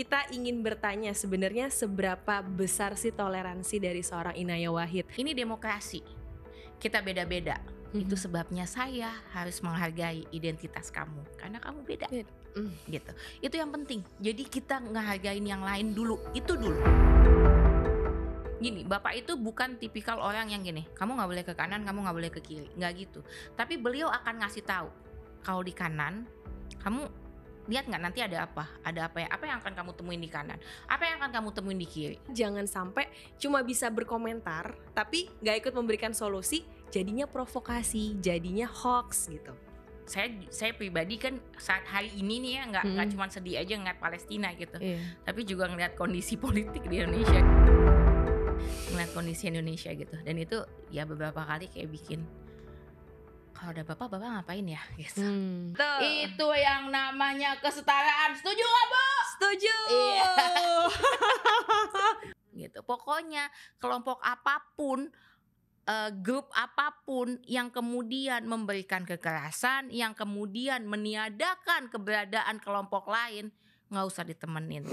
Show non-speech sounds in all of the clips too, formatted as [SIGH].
kita ingin bertanya sebenarnya seberapa besar sih toleransi dari seorang Inaya Wahid? Ini demokrasi. Kita beda-beda. hmm Itu sebabnya saya harus menghargai identitas kamu karena kamu beda. Mm. Gitu. Itu yang penting. Jadi kita ngehargain yang lain dulu. Itu dulu. Gini, bapak itu bukan tipikal orang yang gini. Kamu nggak boleh ke kanan, kamu nggak boleh ke kiri, nggak gitu. Tapi beliau akan ngasih tahu. Kalau di kanan, kamu lihat nggak nanti ada apa ada apa ya apa yang akan kamu temuin di kanan apa yang akan kamu temuin di kiri jangan sampai cuma bisa berkomentar tapi nggak ikut memberikan solusi jadinya provokasi jadinya hoax gitu saya saya pribadi kan saat hari ini nih ya nggak nggak hmm. cuma sedih aja ngeliat Palestina gitu yeah. tapi juga ngeliat kondisi politik di Indonesia ngeliat kondisi Indonesia gitu dan itu ya beberapa kali kayak bikin kalau ada bapak bapak ngapain ya [LAUGHS] gitu. Hmm. Tuh. Itu yang namanya kesetaraan. Setuju nggak bu? Setuju. Iya. [LAUGHS] gitu. Pokoknya kelompok apapun uh, grup apapun yang kemudian memberikan kekerasan, yang kemudian meniadakan keberadaan kelompok lain, nggak usah ditemenin.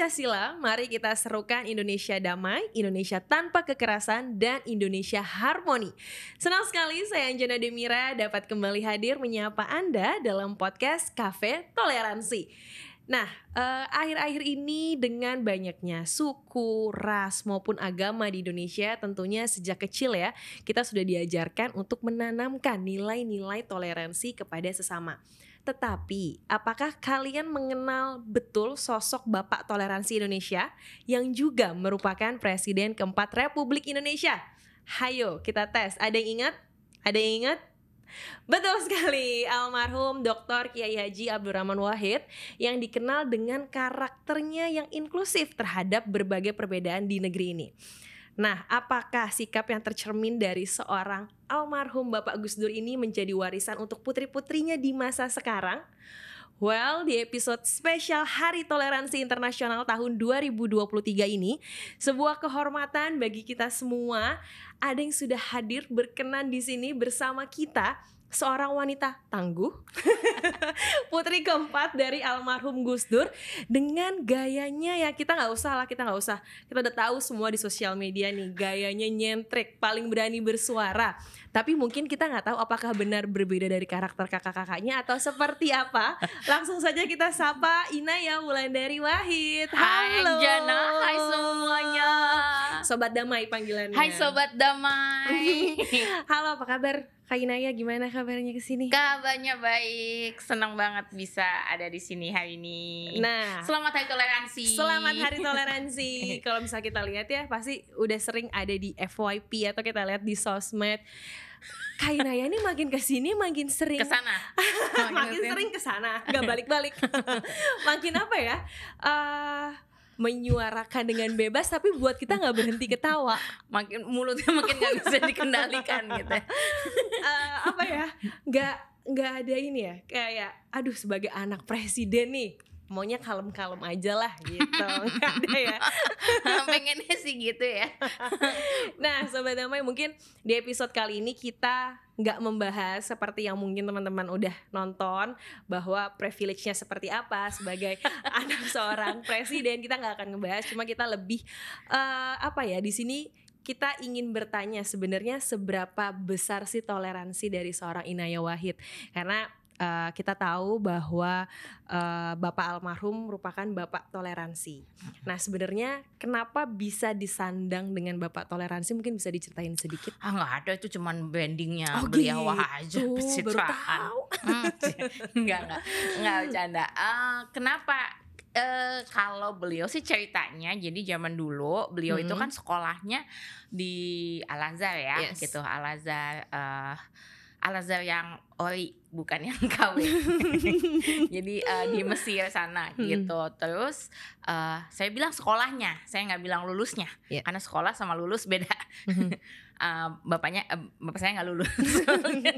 Pancasila, mari kita serukan Indonesia damai, Indonesia tanpa kekerasan, dan Indonesia harmoni. Senang sekali saya Anjana Demira dapat kembali hadir menyapa Anda dalam podcast Cafe Toleransi. Nah, eh, akhir-akhir eh, ini dengan banyaknya suku, ras maupun agama di Indonesia, tentunya sejak kecil ya kita sudah diajarkan untuk menanamkan nilai-nilai toleransi kepada sesama. Tetapi, apakah kalian mengenal betul sosok Bapak Toleransi Indonesia yang juga merupakan Presiden keempat Republik Indonesia? Hayo, kita tes. Ada yang ingat? Ada yang ingat? Betul sekali, almarhum Dr. Kiai Haji Abdurrahman Wahid yang dikenal dengan karakternya yang inklusif terhadap berbagai perbedaan di negeri ini. Nah, apakah sikap yang tercermin dari seorang almarhum Bapak Gus Dur ini menjadi warisan untuk putri-putrinya di masa sekarang? Well, di episode spesial Hari Toleransi Internasional tahun 2023 ini, sebuah kehormatan bagi kita semua ada yang sudah hadir berkenan di sini bersama kita seorang wanita tangguh, [LAUGHS] putri keempat dari almarhum Gus Dur dengan gayanya ya kita nggak usah lah kita nggak usah kita udah tahu semua di sosial media nih gayanya nyentrik paling berani bersuara tapi mungkin kita nggak tahu apakah benar berbeda dari karakter kakak-kakaknya atau seperti apa langsung saja kita sapa Ina ya dari Wahid halo Hai Jana Hai semuanya Sobat Damai panggilannya Hai Sobat Damai [LAUGHS] Halo apa kabar Kak Inaya gimana kabarnya ke sini? Kabarnya baik, senang banget bisa ada di sini hari ini. Nah, selamat hari toleransi. Selamat hari [LAUGHS] toleransi. Kalau misalnya kita lihat ya, pasti udah sering ada di FYP atau kita lihat di sosmed. Kak Inaya ini makin ke sini makin sering kesana [LAUGHS] oh, makin, makin gitu. sering kesana gak [LAUGHS] balik-balik makin apa ya uh, menyuarakan dengan bebas tapi buat kita nggak berhenti ketawa makin mulutnya makin nggak bisa dikendalikan gitu uh, [LAUGHS] apa ya nggak nggak ada ini ya kayak aduh sebagai anak presiden nih maunya kalem-kalem aja lah gitu [LAUGHS] ada ya [LAUGHS] pengennya sih gitu ya [LAUGHS] nah sobat damai mungkin di episode kali ini kita nggak membahas seperti yang mungkin teman-teman udah nonton bahwa privilege-nya seperti apa sebagai anak seorang presiden kita nggak akan ngebahas cuma kita lebih uh, apa ya di sini kita ingin bertanya sebenarnya seberapa besar sih toleransi dari seorang Inaya Wahid karena Eh, kita tahu bahwa uh, bapak almarhum merupakan bapak toleransi. Nah sebenarnya kenapa bisa disandang dengan bapak toleransi? Mungkin bisa diceritain sedikit? Ah nggak ada itu cuman brandingnya oh, beliau gitu. aja pencitraan. Enggak hmm, [LAUGHS] enggak enggak bercanda. Uh, kenapa Uh, kalau beliau sih ceritanya jadi zaman dulu beliau hmm. itu kan sekolahnya di Al Azhar ya yes. gitu Al Azhar uh, Al-Azhar yang ori bukan yang [LAUGHS] KW. [LAUGHS] Jadi uh, di Mesir sana hmm. gitu. Terus uh, saya bilang sekolahnya, saya nggak bilang lulusnya. Yeah. Karena sekolah sama lulus beda. uh, [LAUGHS] bapaknya uh, bapak saya nggak lulus.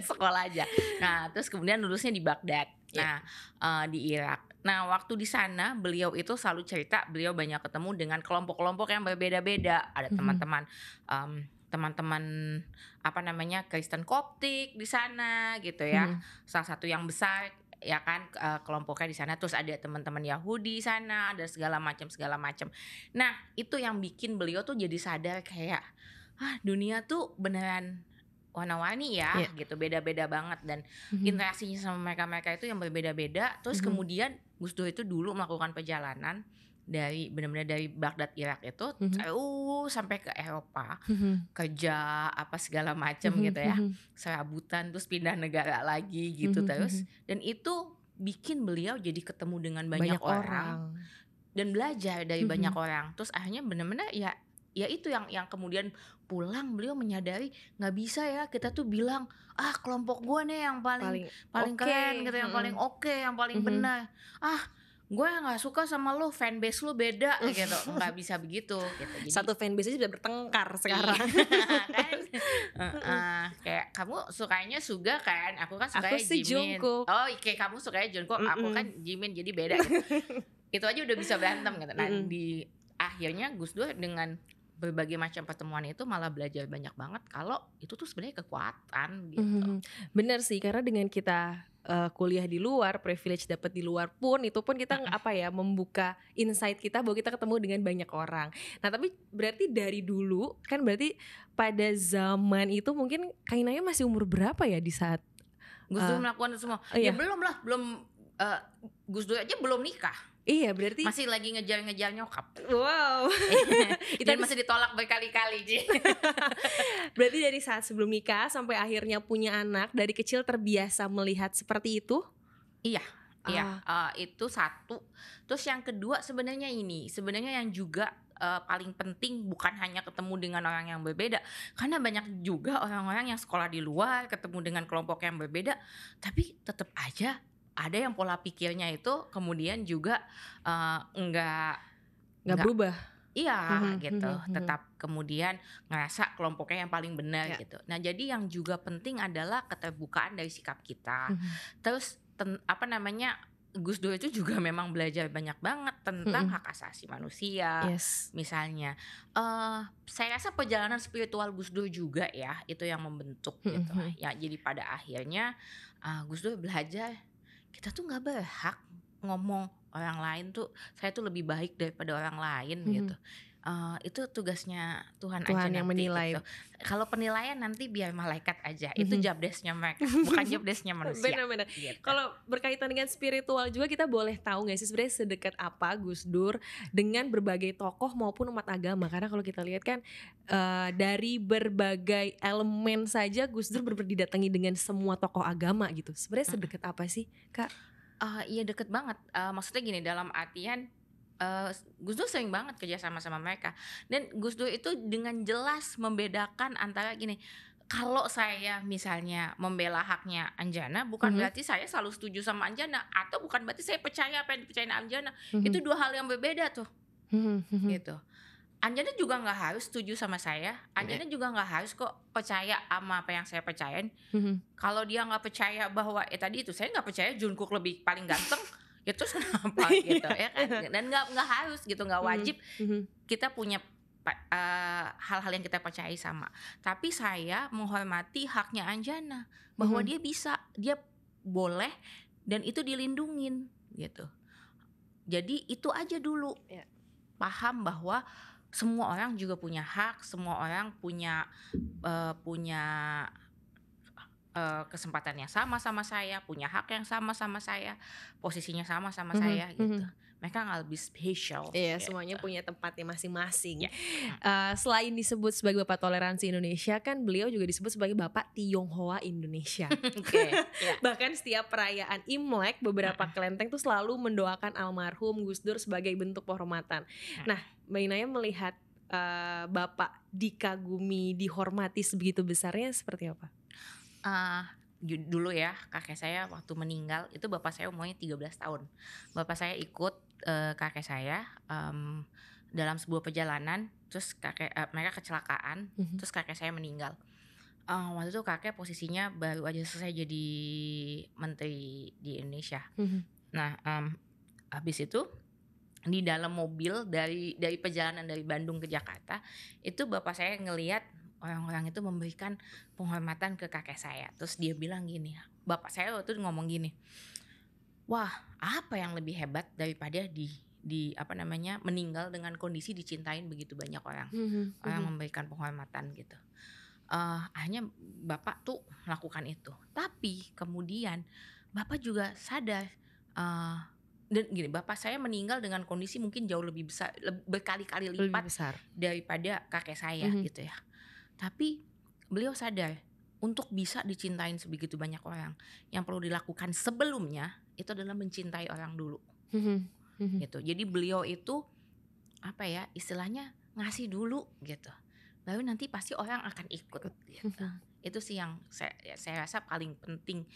sekolah aja. Nah, terus kemudian lulusnya di Baghdad. Yeah. Nah, uh, di Irak. Nah, waktu di sana beliau itu selalu cerita beliau banyak ketemu dengan kelompok-kelompok yang berbeda-beda. Ada hmm. teman-teman hmm teman-teman apa namanya Kristen Koptik di sana gitu ya. Hmm. Salah satu yang besar ya kan eh, kelompoknya di sana terus ada teman-teman Yahudi di sana ada segala macam segala macam. Nah, itu yang bikin beliau tuh jadi sadar kayak ah dunia tuh beneran warna-warni ya yeah. gitu beda-beda banget dan mm-hmm. interaksinya sama mereka-mereka itu yang berbeda-beda terus mm-hmm. kemudian Gus Dur itu dulu melakukan perjalanan dari benar-benar dari Baghdad Irak itu mm-hmm. sampai ke Eropa mm-hmm. kerja apa segala macam mm-hmm. gitu ya mhm. serabutan terus pindah negara lagi gitu mm-hmm. terus mhm. dan itu bikin beliau jadi ketemu dengan banyak, banyak orang, orang dan belajar dari mm-hmm. banyak mhm. orang terus akhirnya benar-benar ya ya itu yang yang kemudian pulang beliau menyadari nggak bisa ya kita tuh bilang ah kelompok gue nih yang paling paling, paling okay. keren gitu mm-hmm. paling oke okay, yang paling mm-hmm. benar ah gue nggak suka sama lo fanbase lo beda gitu [LAUGHS] nggak bisa begitu gitu. Jadi, satu fanbase aja udah bertengkar iya, sekarang [LAUGHS] kan uh, uh, kayak kamu sukanya Suga kan aku kan sukanya aku si Jimin Jungkook. oh kayak kamu sukanya Jungkook mm -mm. aku kan Jimin jadi beda [LAUGHS] itu aja udah bisa berantem gitu nah -mm. di akhirnya Gus Dur dengan berbagai macam pertemuan itu malah belajar banyak banget kalau itu tuh sebenarnya kekuatan gitu. Mm -hmm. Bener sih karena dengan kita uh, kuliah di luar, privilege dapat di luar pun itu pun kita apa ya membuka insight kita bahwa kita ketemu dengan banyak orang. Nah, tapi berarti dari dulu kan berarti pada zaman itu mungkin Kainanya masih umur berapa ya di saat Gus Dur eh, melakukan itu semua? Ya, iya. Ya belum lah, belum uh, Gus Dur aja belum nikah. Iya berarti masih lagi ngejar-ngejar nyokap. Wow. [LAUGHS] [LAUGHS] Dan masih ditolak berkali-kali [LAUGHS] berarti dari saat sebelum nikah sampai akhirnya punya anak dari kecil terbiasa melihat seperti itu? Iya. iya. Ah. Iya. Uh, itu satu. Terus yang kedua sebenarnya ini sebenarnya yang juga uh, paling penting bukan hanya ketemu dengan orang yang berbeda karena banyak juga orang-orang yang sekolah di luar ketemu dengan kelompok yang berbeda tapi tetap aja ada yang pola pikirnya itu kemudian juga uh, eh, enggak enggak berubah. Iya mm-hmm, gitu. Mm-hmm, mm-hmm. Tetap kemudian ngerasa kelompoknya yang paling benar yeah. gitu. Nah, jadi yang juga penting adalah keterbukaan dari sikap kita. Mm-hmm. Terus ten, apa namanya? Gus Dur itu juga memang belajar banyak banget tentang mm-hmm. hak asasi manusia, yes. misalnya. Uh, saya rasa perjalanan spiritual Gus Dur juga ya itu yang membentuk mm-hmm. gitu. Ya, jadi pada akhirnya uh, Gus Dur belajar kita tuh nggak berhak ngomong orang lain tuh saya tuh lebih baik daripada orang lain mm -hmm. gitu uh, itu tugasnya Tuhan, Tuhan aja yang nanti, menilai. Gitu. Kalau penilaian nanti biar malaikat aja. Mm-hmm. Itu job desknya mereka, [LAUGHS] bukan job desknya manusia. Benar-benar. Gitu. Kalau berkaitan dengan spiritual juga kita boleh tahu nggak sih sebenarnya sedekat apa Gus Dur dengan berbagai tokoh maupun umat agama? Karena kalau kita lihat kan uh, dari berbagai elemen saja Gus Dur berber didatangi dengan semua tokoh agama gitu. Sebenarnya mhm. sedekat apa sih, Kak? Uh, iya deket banget. Uh, maksudnya gini dalam artian uh, Gus Dur sering banget kerja sama sama mereka dan Gus Dur itu dengan jelas membedakan antara gini kalau saya misalnya membela haknya Anjana bukan mm -hmm. berarti saya selalu setuju sama Anjana atau bukan berarti saya percaya apa yang dipercaya Anjana mm -hmm. itu dua hal yang berbeda tuh mm -hmm. gitu Anjana juga nggak harus setuju sama saya. Anjana iya. juga nggak harus kok percaya sama apa yang saya percayain. Mm -hmm. Kalau dia nggak percaya bahwa eh tadi itu saya nggak percaya Jungkook lebih paling ganteng, [LAUGHS] ya terus kenapa [LAUGHS] iya. gitu ya kan dan nggak nggak harus gitu nggak hmm, wajib hmm. kita punya eh, hal-hal yang kita percayai sama tapi saya menghormati haknya Anjana bahwa hmm. dia bisa dia boleh dan itu dilindungin gitu jadi itu aja dulu ya. paham bahwa semua orang juga punya hak semua orang punya uh, punya uh, kesempatan yang sama sama saya, punya hak yang sama sama saya, posisinya sama sama mm -hmm. saya gitu. Mm -hmm. Mereka nggak lebih special. Iya, gitu. semuanya punya tempatnya masing-masing. Yeah. Ya, mm. Uh, selain disebut sebagai bapak toleransi Indonesia, kan beliau juga disebut sebagai bapak Tionghoa Indonesia. [LAUGHS] okay, yeah. [LAUGHS] Bahkan setiap perayaan Imlek, beberapa kelenteng tuh selalu mendoakan almarhum Gus Dur sebagai bentuk penghormatan. Nah, Mbak Inaya melihat uh, bapak dikagumi, dihormati sebegitu besarnya seperti apa? uh, dulu ya kakek saya waktu meninggal itu bapak saya umurnya 13 tahun. Bapak saya ikut uh, kakek saya um, dalam sebuah perjalanan terus kakek uh, mereka kecelakaan mm -hmm. terus kakek saya meninggal. Uh, waktu itu kakek posisinya baru aja selesai jadi menteri di Indonesia. Mm -hmm. Nah, um, habis itu di dalam mobil dari dari perjalanan dari Bandung ke Jakarta itu bapak saya ngelihat orang-orang itu memberikan penghormatan ke kakek saya. Terus dia bilang gini, bapak saya waktu itu ngomong gini, wah apa yang lebih hebat daripada di di apa namanya meninggal dengan kondisi dicintain begitu banyak orang, mm -hmm. orang memberikan penghormatan gitu. Uh, akhirnya bapak tuh melakukan itu. Tapi kemudian bapak juga sadar. Uh, dan gini bapak saya meninggal dengan kondisi mungkin jauh lebih besar berkali-kali lipat besar. daripada kakek saya mm -hmm. gitu ya tapi beliau sadar untuk bisa dicintain sebegitu banyak orang, yang perlu dilakukan sebelumnya itu adalah mencintai orang dulu. Mhm. Mhm. gitu. Jadi beliau itu apa ya istilahnya ngasih dulu gitu. baru nanti pasti orang akan ikut gitu. Mhm. itu sih yang saya, ya, saya rasa paling penting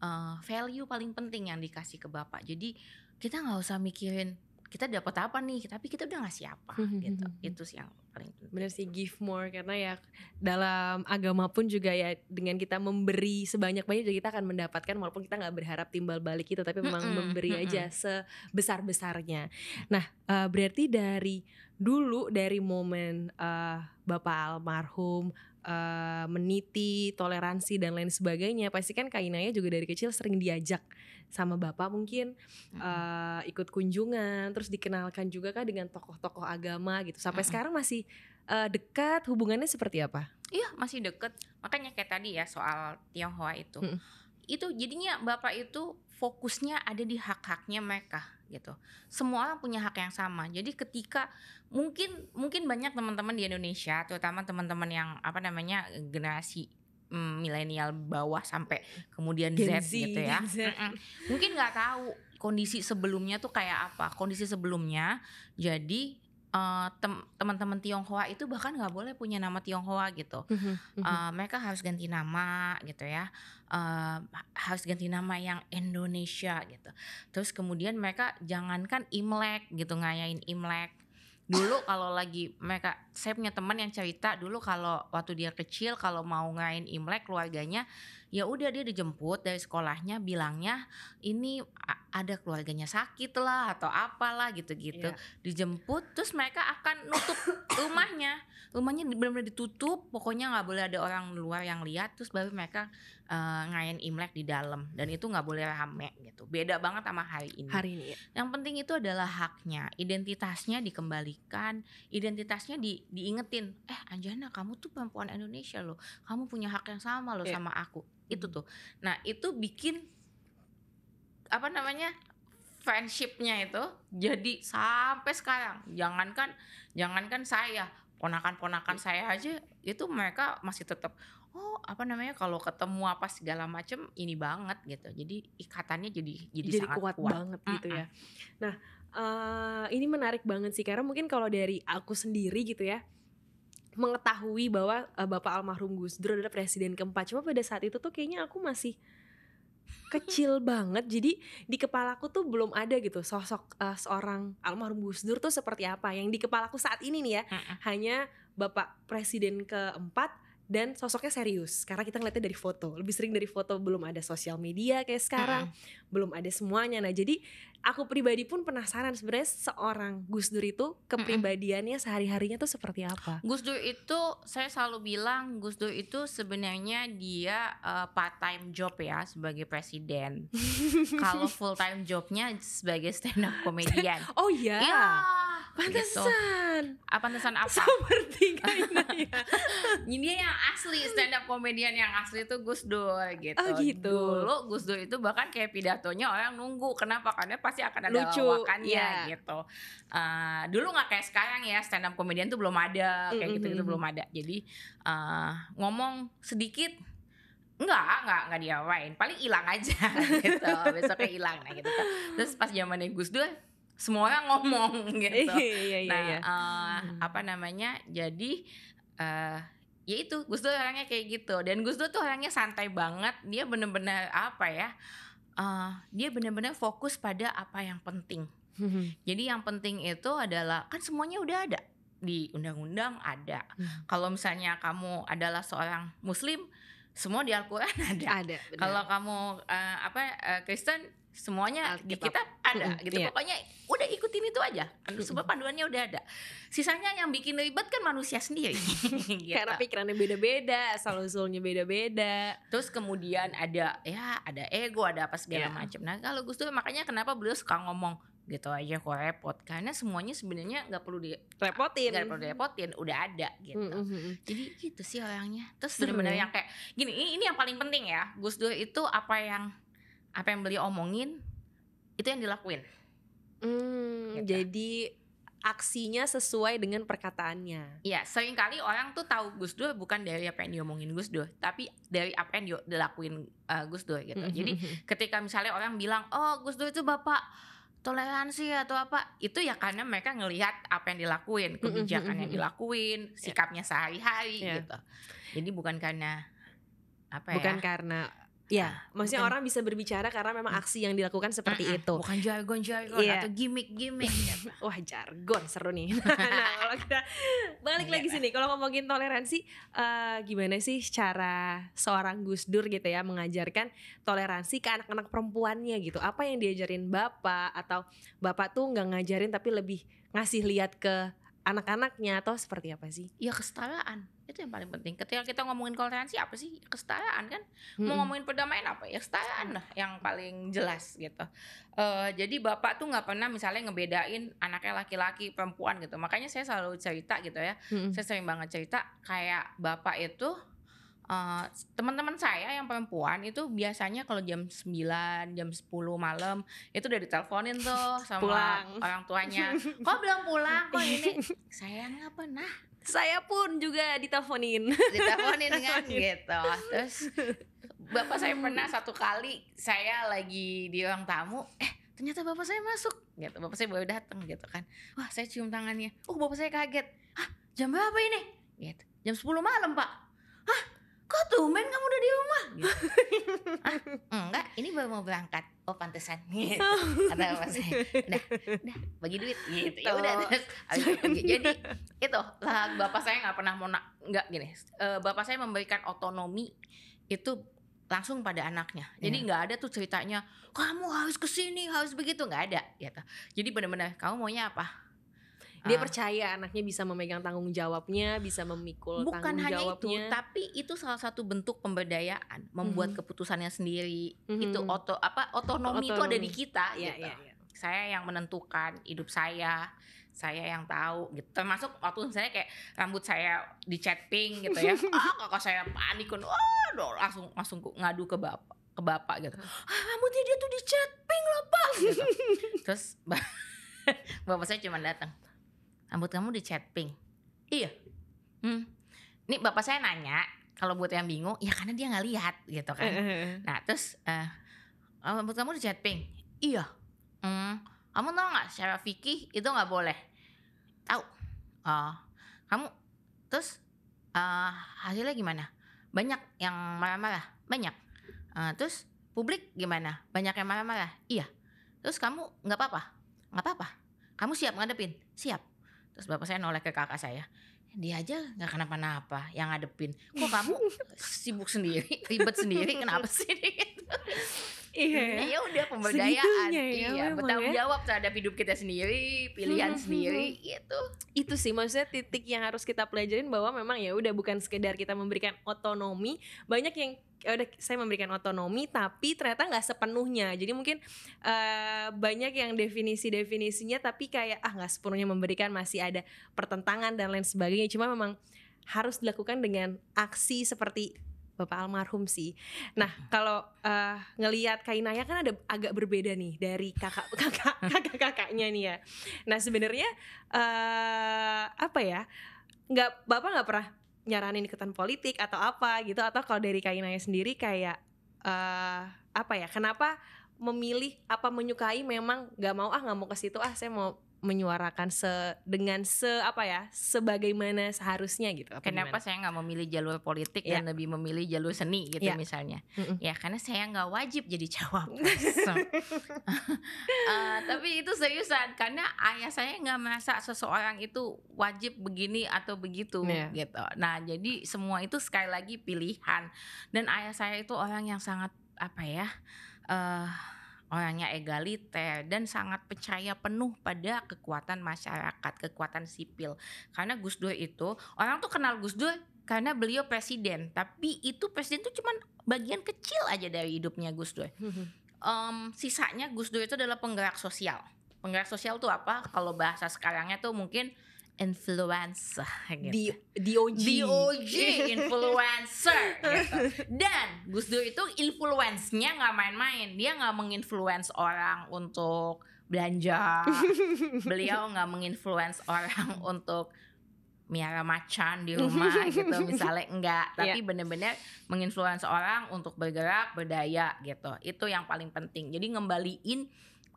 uh, value paling penting yang dikasih ke bapak. Jadi kita nggak usah mikirin kita dapat apa nih tapi kita udah ngasih apa mm gitu hmm, itu sih yang paling penting bener sih give more karena ya dalam agama pun juga ya dengan kita memberi sebanyak banyak kita akan mendapatkan walaupun kita nggak berharap timbal balik itu tapi memang memberi aja sebesar besarnya nah uh, berarti dari dulu dari momen uh, bapak almarhum uh, meniti toleransi dan lain sebagainya pasti kan kainanya juga dari kecil sering diajak sama bapak mungkin mm-hmm. uh, ikut kunjungan terus dikenalkan juga kan dengan tokoh-tokoh agama gitu sampai mm-hmm. sekarang masih uh, dekat hubungannya seperti apa? Iya masih dekat makanya kayak tadi ya soal Tionghoa itu mm-hmm. itu jadinya bapak itu fokusnya ada di hak-haknya mereka gitu. Semua orang punya hak yang sama. Jadi ketika mungkin mungkin banyak teman-teman di Indonesia, terutama teman-teman yang apa namanya generasi mm, milenial bawah sampai kemudian Gen Z, Z gitu ya. [LAUGHS] Z. Mungkin nggak tahu kondisi sebelumnya tuh kayak apa. Kondisi sebelumnya jadi Uh, teman-teman Tionghoa itu bahkan nggak boleh punya nama Tionghoa gitu. Uh, mereka harus ganti nama gitu ya. Uh, harus ganti nama yang Indonesia gitu. Terus kemudian mereka jangankan Imlek gitu ngayain Imlek dulu kalau lagi mereka saya punya teman yang cerita dulu kalau waktu dia kecil kalau mau ngain Imlek keluarganya ya udah dia dijemput dari sekolahnya bilangnya ini ada keluarganya sakit lah atau apalah gitu-gitu yeah. dijemput terus mereka akan nutup rumahnya rumahnya benar-benar ditutup pokoknya nggak boleh ada orang luar yang lihat terus baru mereka uh, eh, ngayen Imlek di dalam dan itu nggak boleh rame gitu. Beda banget sama hari ini. Hari ini. Ya. Yang penting itu adalah haknya, identitasnya dikembalikan, identitasnya di diingetin. Eh Anjana kamu tuh perempuan Indonesia loh, kamu punya hak yang sama loh yeah. sama aku. Itu hmm. tuh. Nah itu bikin apa namanya friendshipnya itu jadi sampai sekarang jangankan jangankan saya ponakan-ponakan iya. saya aja itu mereka masih tetap oh apa namanya kalau ketemu apa segala macem ini banget gitu jadi ikatannya jadi jadi, jadi sangat kuat, kuat banget gitu mm -mm. ya nah uh, ini menarik banget sih karena mungkin kalau dari aku sendiri gitu ya mengetahui bahwa uh, bapak almarhum Gus Dur adalah presiden keempat cuma pada saat itu tuh kayaknya aku masih kecil [LAUGHS] banget jadi di kepalaku tuh belum ada gitu sosok uh, seorang almarhum Gus Dur tuh seperti apa yang di kepalaku saat ini nih ya uh -uh. hanya bapak presiden keempat dan sosoknya serius karena kita ngeliatnya dari foto lebih sering dari foto belum ada sosial media kayak sekarang uh -huh. belum ada semuanya nah jadi aku pribadi pun penasaran sebenarnya seorang Gus Dur itu kepribadiannya sehari harinya tuh seperti apa Gus Dur itu saya selalu bilang Gus Dur itu sebenarnya dia uh, eh, part time job ya sebagai presiden [LAUGHS] kalau full time jobnya sebagai stand up [LAUGHS] komedian oh iya yeah. yeah Gitu. Pantesan. Gitu. Ah, apa pantesan apa? Seperti kayaknya. [LAUGHS] ini ya. yang asli stand up komedian yang asli itu Gus Dur gitu. Oh gitu. Dulu Gus Dur itu bahkan kayak pidatonya orang nunggu. Kenapa? Karena pasti akan ada Lucu. lawakannya yeah. gitu. Uh, dulu nggak kayak sekarang ya stand up komedian tuh belum ada kayak mm -hmm. gitu-gitu belum ada. Jadi uh, ngomong sedikit Enggak, enggak, enggak diawain. Paling hilang aja [LAUGHS] gitu. Besoknya hilang nah gitu. Terus pas zamannya Gus Dur, semuanya ngomong [LAUGHS] gitu. iya, iya, iya, iya. nah, iya. Uh, hmm. apa namanya? Jadi uh, ya itu Gus Dur orangnya kayak gitu dan Gus Dur tuh orangnya santai banget. Dia benar-benar apa ya? Uh, dia benar-benar fokus pada apa yang penting. Hmm. Jadi yang penting itu adalah kan semuanya udah ada di undang-undang ada. Hmm. Kalau misalnya kamu adalah seorang muslim, semua di Al-Qur'an [LAUGHS] ada. Ada. Kalau kamu uh, apa uh, Kristen semuanya Alkitab. di kita ada gitu iya. pokoknya udah ikutin itu aja semua panduannya udah ada sisanya yang bikin ribet kan manusia sendiri [LAUGHS] gitu. karena pikirannya beda-beda asal usulnya beda-beda terus kemudian ada ya ada ego ada apa segala yeah. macam nah kalau Gus Dur makanya kenapa beliau suka ngomong gitu aja kok repot karena semuanya sebenarnya nggak perlu direpotin nggak perlu direpotin udah ada gitu mm -hmm. jadi gitu sih orangnya terus benar-benar yang kayak gini ini, ini yang paling penting ya Gus Dur itu apa yang apa yang beliau omongin itu yang dilakuin. Hmm, gitu. Jadi aksinya sesuai dengan perkataannya. Iya, seringkali orang tuh tahu Gus Dur bukan dari apa yang diomongin Gus Dur, tapi dari apa yang dilakuin uh, Gus Dur gitu. Mhm. Jadi ketika misalnya orang bilang, "Oh, Gus Dur itu bapak toleransi atau apa?" Itu ya karena mereka ngelihat apa yang dilakuin, mhm, kebijakan mhm, yang dilakuin, iya. sikapnya sehari-hari yeah. gitu. Jadi bukan karena apa bukan ya? Bukan karena Ya, maksudnya bukan. orang bisa berbicara karena memang aksi yang dilakukan seperti uh, uh, itu. Bukan jargon-jargon yeah. atau gimmick-gimmick. [LAUGHS] Wah, jargon seru nih. [LAUGHS] nah, kalau kita balik iya, lagi sini, kalau ngomongin toleransi, uh, gimana sih cara seorang Gus Dur gitu ya mengajarkan toleransi ke anak-anak perempuannya gitu? Apa yang diajarin bapak atau bapak tuh nggak ngajarin tapi lebih ngasih lihat ke anak-anaknya atau seperti apa sih? Ya kesetaraan itu yang paling penting ketika kita ngomongin toleransi apa sih kesetaraan kan hmm. mau ngomongin perdamaian apa ya kesetaraan lah yang paling jelas gitu uh, jadi bapak tuh nggak pernah misalnya ngebedain anaknya laki-laki perempuan gitu makanya saya selalu cerita gitu ya hmm. saya sering banget cerita kayak bapak itu Uh, teman-teman saya yang perempuan itu biasanya kalau jam 9, jam 10 malam itu udah diteleponin tuh sama pulang. orang tuanya. Kok belum pulang? Kok ini? Sayang apa nah saya pun juga diteleponin diteleponin kan gitu terus bapak saya pernah satu kali saya lagi di ruang tamu eh ternyata bapak saya masuk gitu bapak saya baru datang gitu kan wah saya cium tangannya oh bapak saya kaget ah jam berapa ini gitu jam 10 malam pak ah kok tuh men kamu udah di rumah gitu. [LAUGHS] ah, enggak ini baru mau berangkat oh pantesan gitu [LAUGHS] karena saya, udah udah bagi duit gitu ya udah terus jadi itu lah bapak saya nggak pernah mau nak nggak gini uh, bapak saya memberikan otonomi itu langsung pada anaknya. Jadi iya. nggak yeah. ada tuh ceritanya kamu harus kesini harus begitu nggak ada gitu. Jadi benar-benar kamu maunya apa? Dia ah. percaya anaknya bisa memegang tanggung jawabnya, bisa memikul Bukan tanggung hanya itu, tapi itu salah satu bentuk pemberdayaan, membuat mm -hmm. keputusannya sendiri. Mm -hmm. Itu oto apa otonomi, itu ada di kita ya, gitu. Ya, ya. Saya yang menentukan hidup saya, saya yang tahu gitu. Termasuk waktu misalnya kayak rambut saya dicat pink gitu ya. [LAUGHS] ah, kakak saya panik Oh, Waduh, langsung langsung ngadu ke bapak ke bapak gitu. Ah, rambutnya dia tuh dicat pink loh, Pak. Gitu. [LAUGHS] Terus [LAUGHS] bapak saya cuma datang rambut kamu di pink. Iya. Hmm. Ini bapak saya nanya, kalau buat yang bingung, ya karena dia nggak lihat gitu kan. nah terus, uh, rambut kamu di pink. Iya. Hmm. Kamu tau nggak secara fikih itu nggak boleh. Tahu. Uh, kamu terus uh, hasilnya gimana? Banyak yang marah-marah, banyak. Uh, terus publik gimana? Banyak yang marah-marah. Iya. Terus kamu nggak apa-apa? Nggak apa-apa. Kamu siap ngadepin? Siap. Terus bapak saya noleh ke kakak saya. Dia aja nggak kenapa-napa yang ngadepin. Kok kamu sibuk sendiri, ribet sendiri, kenapa sih gitu. Iya. Ya udah pemberdayaan. Ya, iya, ya. bertanggung jawab terhadap hidup kita sendiri, pilihan mm-hmm. sendiri hmm. gitu. Itu sih maksudnya titik yang harus kita pelajarin bahwa memang ya udah bukan sekedar kita memberikan otonomi, banyak yang ya udah saya memberikan otonomi tapi ternyata nggak sepenuhnya jadi mungkin uh, banyak yang definisi definisinya tapi kayak ah nggak sepenuhnya memberikan masih ada pertentangan dan lain sebagainya cuma memang harus dilakukan dengan aksi seperti bapak almarhum sih. Nah kalau uh, ngelihat Kainaya kan ada agak berbeda nih dari kakak [LAUGHS] kakak kakak kakaknya nih ya. Nah sebenarnya uh, apa ya? Nggak bapak nggak pernah nyaranin ikutan politik atau apa gitu atau kalau dari Kainanya sendiri kayak uh, apa ya kenapa memilih apa menyukai memang nggak mau ah nggak mau ke situ ah saya mau menyuarakan se dengan se apa ya sebagaimana seharusnya gitu. Apa Kenapa gimana? saya nggak memilih jalur politik yeah. dan lebih memilih jalur seni gitu yeah. misalnya? Mm hmm Ya karena saya nggak wajib jadi [LAUGHS] cawapres. uh, [LAUGHS] tapi itu seriusan karena ayah saya nggak merasa seseorang itu wajib begini atau begitu yeah. gitu. Nah jadi semua itu sekali lagi pilihan dan ayah saya itu orang yang sangat apa ya? Uh, orangnya egaliter dan sangat percaya penuh pada kekuatan masyarakat, kekuatan sipil. Karena Gus Dur itu orang tuh kenal Gus Dur karena beliau presiden, tapi itu presiden tuh cuman bagian kecil aja dari hidupnya Gus Dur. Um, [LAUGHS] sisanya Gus Dur itu adalah penggerak sosial. Penggerak sosial tuh apa? Kalau bahasa sekarangnya tuh mungkin influencer gitu. D DOG DOG influencer [LAUGHS] gitu. dan Gus Dur itu influence-nya nggak main-main dia nggak menginfluence orang untuk belanja [LAUGHS] beliau nggak menginfluence orang untuk miara macan di rumah gitu [LAUGHS] misalnya enggak tapi yeah. bener-bener menginfluence orang untuk bergerak berdaya gitu itu yang paling penting jadi ngembaliin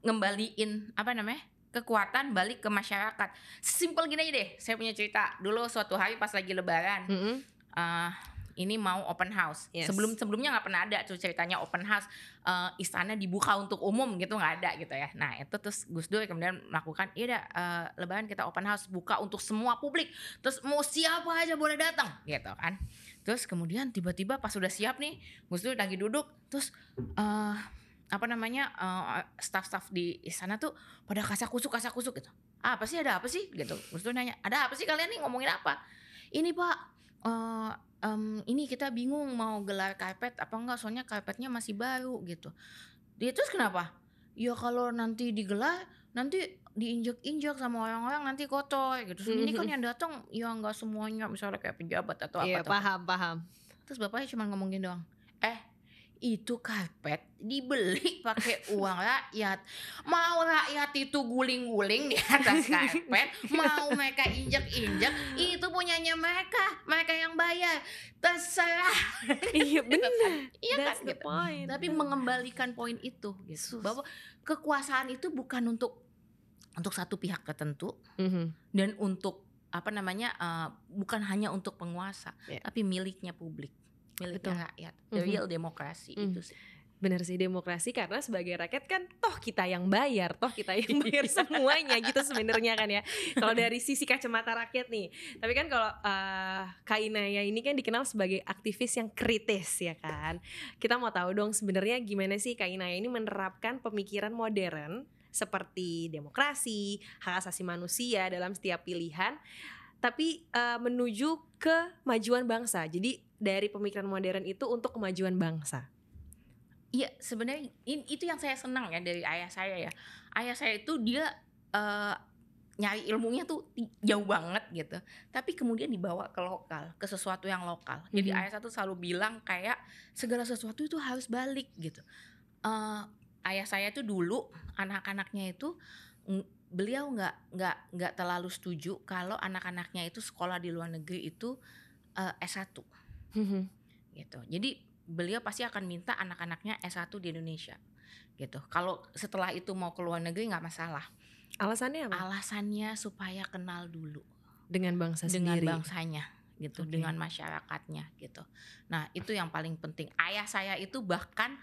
ngembaliin apa namanya kekuatan balik ke masyarakat. Simpel gini aja deh, saya punya cerita. Dulu suatu hari pas lagi lebaran, mm -hmm. uh, ini mau open house. Yes. Sebelum sebelumnya nggak pernah ada tuh ceritanya open house uh, istana dibuka untuk umum gitu nggak ada gitu ya. Nah itu terus Gus Dur kemudian melakukan, iya dah uh, Lebaran kita open house buka untuk semua publik. Terus mau siapa aja boleh datang gitu kan. Terus kemudian tiba-tiba pas sudah siap nih Gus Dur lagi duduk, terus uh, apa namanya staff eh, staff-staff di sana tuh pada kasak kusuk kasak kusuk gitu ah, apa sih ada apa sih gitu terus nanya ada apa sih kalian nih ngomongin apa ini pak uh, um, ini kita bingung mau gelar karpet apa enggak soalnya karpetnya masih baru gitu dia terus kenapa ya kalau nanti digelar nanti diinjak-injak sama orang-orang nanti kotor gitu. mm -hmm. Ini kan [LAUGHS] yang datang ya enggak semuanya misalnya kayak pejabat atau apa. Iya, yeah, paham, paham. Terus bapaknya cuma ngomongin doang. Eh, itu karpet dibeli pakai uang rakyat. Mau rakyat itu guling-guling di atas [LAUGHS] karpet, mau mereka injek-injek, itu punyanya mereka, mereka yang bayar. Terserah. Iya gitu kan. benar. iya kan gitu. point. Tapi mengembalikan poin itu gitu. Bahwa kekuasaan itu bukan untuk untuk satu pihak tertentu mm -hmm. dan untuk apa namanya uh, bukan hanya untuk penguasa yeah. tapi miliknya publik miliknya Betul. rakyat the mm-hmm. demokrasi mm-hmm. itu sih benar sih demokrasi karena sebagai rakyat kan toh kita yang bayar toh kita yang [LAUGHS] bayar semuanya gitu sebenarnya kan ya kalau dari sisi kacamata rakyat nih tapi kan kalau uh, eh, Kainaya ini kan dikenal sebagai aktivis yang kritis ya kan kita mau tahu dong sebenarnya gimana sih Kainaya ini menerapkan pemikiran modern seperti demokrasi hak asasi manusia dalam setiap pilihan tapi uh, menuju kemajuan bangsa. Jadi dari pemikiran modern itu untuk kemajuan bangsa. Iya, sebenarnya in, itu yang saya senang ya dari ayah saya ya. Ayah saya itu dia uh, nyari ilmunya tuh jauh banget gitu. Tapi kemudian dibawa ke lokal, ke sesuatu yang lokal. Jadi -hmm. ayah saya tuh selalu bilang kayak segala sesuatu itu harus balik gitu. Uh, ayah saya tuh dulu anak-anaknya itu beliau nggak nggak nggak terlalu setuju kalau anak-anaknya itu sekolah di luar negeri itu uh, eh, S1 gitu jadi beliau pasti akan minta anak-anaknya S1 di Indonesia gitu kalau setelah itu mau ke luar negeri nggak masalah alasannya apa alasannya supaya kenal dulu dengan bangsa dengan sendiri dengan bangsanya gitu okay. dengan masyarakatnya gitu nah itu yang paling penting ayah saya itu bahkan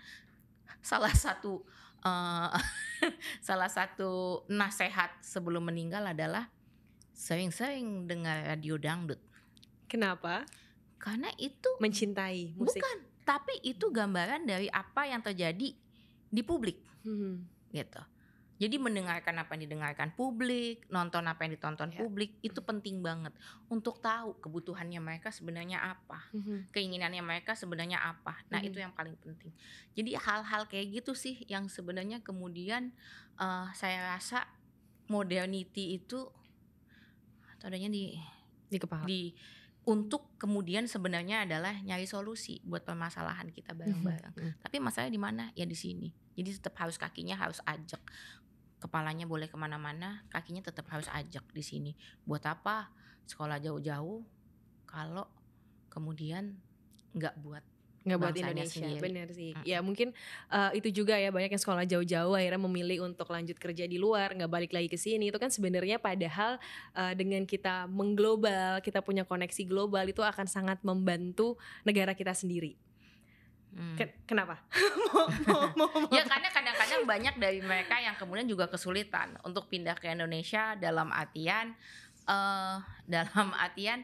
salah satu uh, [LAUGHS] salah satu nasihat sebelum meninggal adalah sering-sering dengar radio dangdut. Kenapa? Karena itu mencintai musik. Bukan, tapi itu gambaran dari apa yang terjadi di publik. Hmm. Gitu. Jadi mendengarkan apa yang didengarkan publik, nonton apa yang ditonton yeah. publik itu hmm. penting banget untuk tahu kebutuhannya mereka sebenarnya apa, mm-hmm. keinginannya mereka sebenarnya apa. Nah, mm-hmm. itu hmm. yang paling penting. Jadi hal-hal kayak gitu sih yang sebenarnya kemudian uh, saya rasa modernity itu adanya di di kepala. Di untuk kemudian sebenarnya adalah nyari solusi buat permasalahan kita bareng-bareng. Mm -hmm. Tapi masalahnya di mana? Ya di sini. Jadi tetap harus kakinya harus ajak kepalanya boleh kemana-mana, kakinya tetap harus ajak di sini. Buat apa sekolah jauh-jauh kalau kemudian nggak buat nggak buat Indonesia sendiri. bener sih hmm. ya mungkin uh, itu juga ya banyak yang sekolah jauh-jauh akhirnya memilih untuk lanjut kerja di luar nggak balik lagi ke sini itu kan sebenarnya padahal uh, dengan kita mengglobal kita punya koneksi global itu akan sangat membantu negara kita sendiri Hmm. Kenapa? [LAUGHS] Ya karena kadang-kadang banyak dari mereka yang kemudian juga kesulitan untuk pindah ke Indonesia dalam artian uh, dalam artian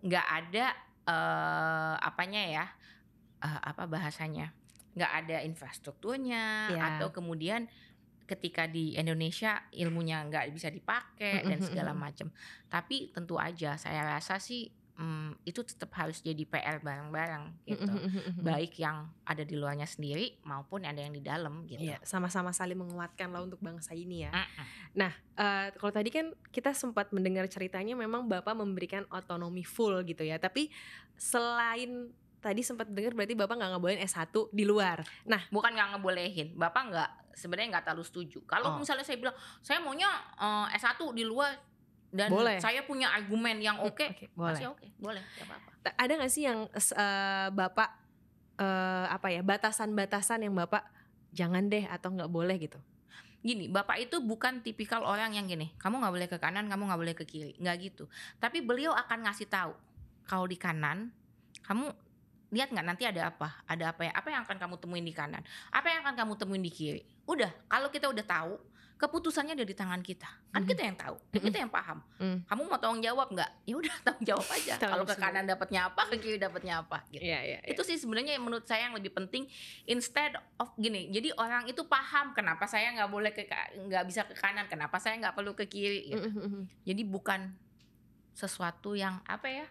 nggak ada uh, apanya ya uh, apa bahasanya nggak ada infrastrukturnya ya. atau kemudian ketika di Indonesia ilmunya nggak bisa dipakai dan segala macam. Tapi tentu aja saya rasa sih Hmm, itu tetap harus jadi PR bareng-bareng gitu. Baik yang ada di luarnya sendiri maupun ada yang di dalam gitu. Iya, sama-sama saling menguatkan lah untuk bangsa ini ya. Nah, uh, kalau tadi kan kita sempat mendengar ceritanya memang Bapak memberikan otonomi full gitu ya. Tapi selain tadi sempat dengar berarti bapak nggak ngebolehin S1 di luar. Nah, bukan nggak ngebolehin, bapak nggak sebenarnya nggak terlalu setuju. Kalau oh. misalnya saya bilang saya maunya uh, eh, S1 di luar, dan boleh. saya punya argumen yang oke okay, okay, boleh. oke okay. boleh gak apa-apa ada nggak sih yang uh, bapak uh, apa ya batasan-batasan yang bapak jangan deh atau nggak boleh gitu gini bapak itu bukan tipikal orang yang gini kamu nggak boleh ke kanan kamu nggak boleh ke kiri nggak gitu tapi beliau akan ngasih tahu kalau di kanan kamu lihat nggak nanti ada apa ada apa ya apa yang akan kamu temuin di kanan apa yang akan kamu temuin di kiri udah kalau kita udah tahu keputusannya ada di tangan kita. Kan mm. kita yang tahu, mm. kita yang paham. Mm. Kamu mau tanggung jawab nggak? [LAUGHS] Ya udah tanggung jawab aja. [LAUGHS] Kalau ke kanan dapatnya apa, ke kiri dapatnya apa. Gitu. Yeah, yeah, yeah. Itu sih sebenarnya menurut saya yang lebih penting. Instead of gini, jadi orang itu paham kenapa saya nggak boleh ke nggak bisa ke kanan, kenapa saya nggak perlu ke kiri. Gitu. Jadi bukan sesuatu yang apa ya?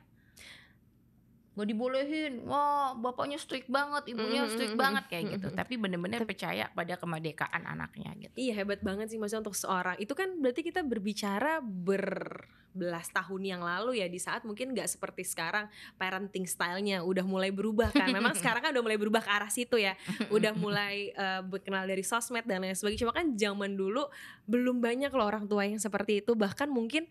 nggak dibolehin wah bapaknya strict banget ibunya mm strict banget kayak gitu tapi bener-bener percaya pada kemerdekaan anaknya gitu iya hebat banget sih maksudnya untuk seorang itu kan berarti kita berbicara berbelas tahun yang lalu ya di saat mungkin nggak seperti sekarang parenting stylenya udah mulai berubah kan memang [LAUGHS] sekarang kan udah mulai berubah ke arah situ ya [LAUGHS] udah mulai uh, berkenal dari sosmed dan lain sebagainya cuma kan zaman dulu belum banyak loh orang tua yang seperti itu bahkan mungkin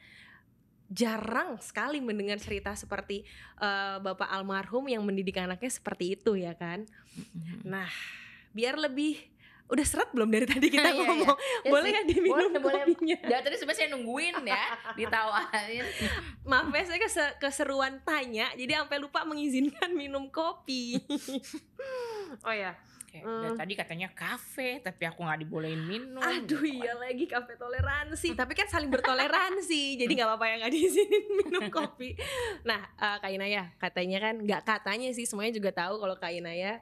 jarang sekali mendengar cerita seperti uh, bapak almarhum yang mendidik anaknya seperti itu ya kan. Mm-hmm. Nah, biar lebih udah seret belum dari tadi kita ngomong. [LAUGHS] Iya, iya. Ya boleh gak ya, diminum boleh, kopinya? Ya tadi sebenarnya saya nungguin ya [LAUGHS] ditawarin. Maaf ya saya kese keseruan tanya jadi sampai lupa mengizinkan minum kopi. [LAUGHS] oh ya kayak hmm. Eh. dari tadi katanya kafe tapi aku nggak dibolehin minum aduh gitu. iya lagi kafe toleransi hmm. tapi kan saling bertoleransi [LAUGHS] jadi nggak apa-apa yang nggak diizinin [LAUGHS] minum kopi nah uh, kak Inaya katanya kan nggak katanya sih semuanya juga tahu kalau kak Inaya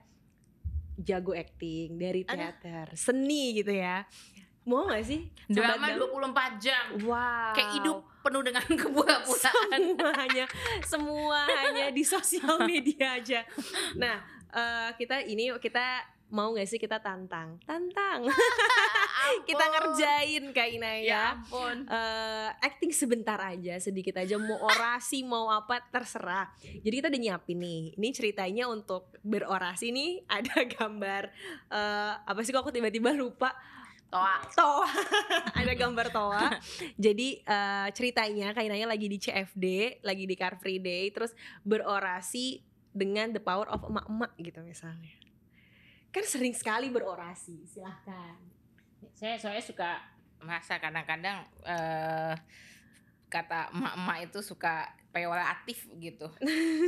jago acting dari teater aduh. seni gitu ya mau gak sih? Drama 24 jam. Wow. Kayak hidup penuh dengan [LAUGHS] kebuah-buahan. Semuanya, semua hanya di sosial media aja. Nah, uh, kita ini kita mau gak sih kita tantang tantang [LAUGHS] [LAUGHS] kita ngerjain kak Ina ya, ya ampun. Uh, acting sebentar aja sedikit aja mau orasi mau apa terserah jadi kita udah nyiapin nih ini ceritanya untuk berorasi nih [LAUGHS] ada gambar uh, apa sih kok aku tiba-tiba lupa Toa. Toa. ada gambar Toa. Jadi uh, ceritanya Kainanya lagi di CFD, lagi di Car Free Day, terus berorasi dengan the power of emak-emak gitu misalnya kan sering sekali berorasi silahkan saya soalnya suka merasa kadang-kadang uh, kata emak-emak itu suka peoratif gitu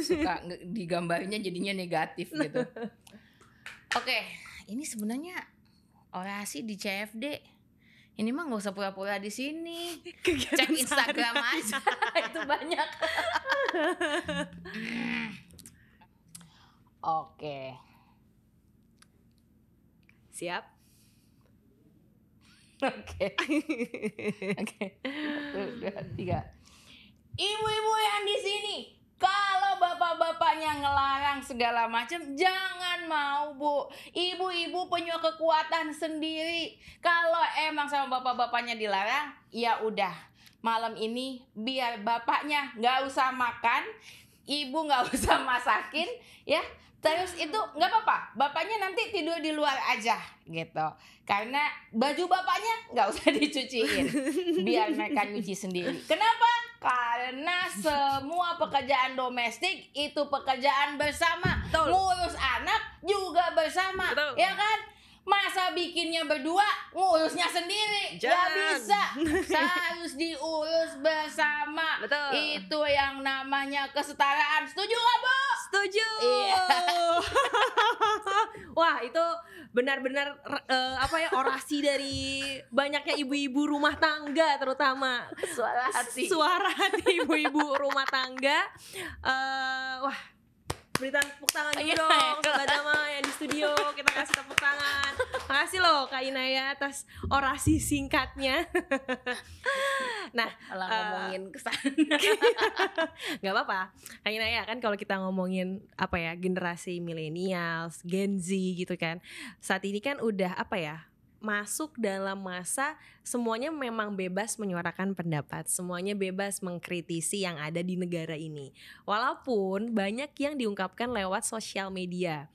suka [LAUGHS] digambarnya jadinya negatif gitu oke okay, ini sebenarnya orasi di CFD ini mah nggak usah pura-pura di sini cek Instagram aja [LAUGHS] itu banyak [LAUGHS] hmm. oke Siap? [LAUGHS] Oke. Oke. Dua, tiga. Ibu-ibu yang di sini, kalau bapak-bapaknya ngelarang segala macam, jangan mau bu. Ibu-ibu punya kekuatan sendiri. Kalau emang sama bapak-bapaknya dilarang, ya udah. Malam ini biar bapaknya nggak usah makan, ibu nggak [LAUGHS] usah masakin, ya. Terus itu nggak apa-apa, bapaknya nanti tidur di luar aja gitu. Karena baju bapaknya nggak usah [LAUGHS] dicuciin, biar mereka nyuci sendiri. Kenapa? Karena semua pekerjaan domestik itu pekerjaan bersama, Betul. ngurus anak juga bersama, Betul. ya kan? Masa bikinnya berdua, ngurusnya sendiri. Jangan. Gak bisa. Harus diurus bersama. Betul. Itu yang namanya kesetaraan. Setuju gak, Bu? Setuju. Iya. [LAUGHS] Wah, itu benar-benar uh, apa ya orasi dari banyaknya ibu-ibu rumah tangga terutama suara hati suara hati ibu-ibu rumah tangga uh, wah berita tepuk tangan juga, iya, dong Kak Dama yang di studio kita kasih tepuk tangan makasih loh Kak Inaya atas orasi singkatnya [LAUGHS] nah Alah, uh, eh, ngomongin kesan [LAUGHS] nggak apa-apa Kak Inaya kan kalau kita ngomongin apa ya generasi milenials Gen Z gitu kan saat ini kan udah apa ya masuk dalam masa semuanya memang bebas menyuarakan pendapat, semuanya bebas mengkritisi yang ada di negara ini. Walaupun banyak yang diungkapkan lewat sosial media.